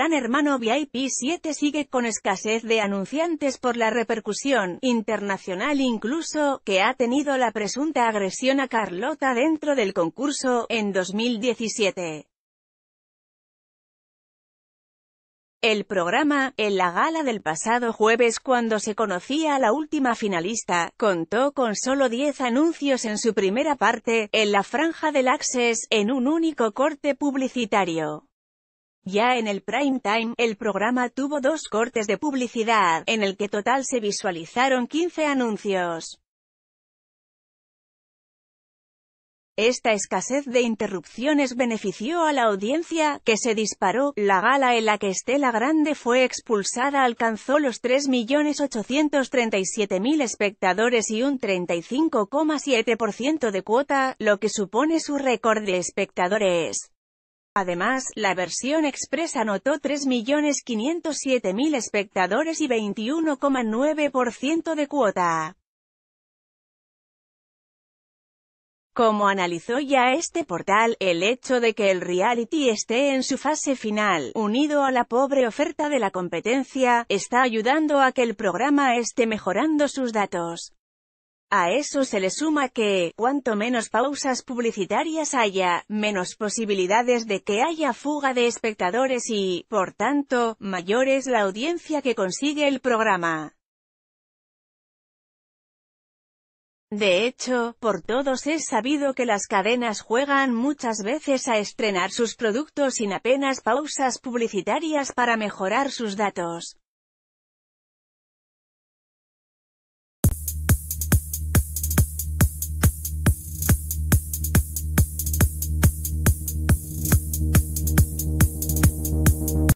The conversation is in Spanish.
Gran Hermano VIP 7 sigue con escasez de anunciantes por la repercusión, internacional incluso, que ha tenido la presunta agresión a Carlota dentro del concurso, en 2017. El programa, en la gala del pasado jueves cuando se conocía a la última finalista, contó con solo 10 anuncios en su primera parte, en la franja del Access, en un único corte publicitario. Ya en el prime time, el programa tuvo dos cortes de publicidad, en el que total se visualizaron 15 anuncios. Esta escasez de interrupciones benefició a la audiencia, que se disparó. La gala en la que Estela Grande fue expulsada alcanzó los 3.837.000 espectadores y un 35,7% de cuota, lo que supone su récord de espectadores. Además, la versión express anotó 3.507.000 espectadores y 21,9% de cuota. Como analizó ya este portal, el hecho de que el reality esté en su fase final, unido a la pobre oferta de la competencia, está ayudando a que el programa esté mejorando sus datos. A eso se le suma que, cuanto menos pausas publicitarias haya, menos posibilidades de que haya fuga de espectadores y, por tanto, mayor es la audiencia que consigue el programa. De hecho, por todos es sabido que las cadenas juegan muchas veces a estrenar sus productos sin apenas pausas publicitarias para mejorar sus datos.